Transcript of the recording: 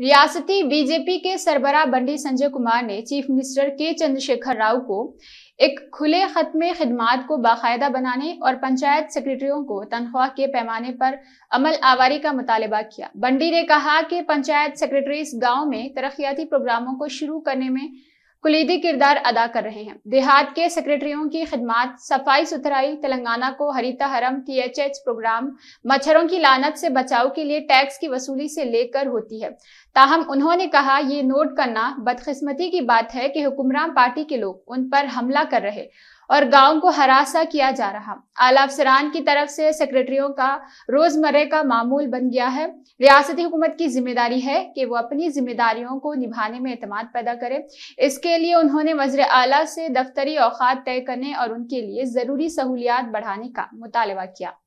रियासती बीजेपी के सरबरा बंडी संजय कुमार ने चीफ मिनिस्टर के चंद्रशेखर राव को एक खुले खत में खिदमात को बाकायदा बनाने और पंचायत सेक्रेटरियों को तनख्वाह के पैमाने पर अमल आवारी का मुतालबा किया बंडी ने कहा कि पंचायत सेक्रेटरी गांव में तरक्याती प्रोग्रामों को शुरू करने में कुलीदी किरदार अदा कर रहे हैं देहात के सेक्रेटरियों की खिदमत सफाई सुथराई तेलंगाना को हरिता हरम टीएचएच प्रोग्राम मच्छरों की लानत से बचाव के लिए टैक्स की वसूली से लेकर होती है ताहम उन्होंने कहा ये नोट करना बदकिस्मती की बात है कि हुक्मरान पार्टी के लोग उन पर हमला कर रहे और गांव को हरासा किया जा रहा आला अफसरान की तरफ से सेक्रेटरियों का रोजमर्रे का मामूल बन गया है रियासती हुकूमत की जिम्मेदारी है कि वो अपनी जिम्मेदारियों को निभाने में अतमाद पैदा करे इसके लिए उन्होंने वजर अला से दफ्तरी औकात तय करने और उनके लिए ज़रूरी सहूलियात बढ़ाने का मुतालबा किया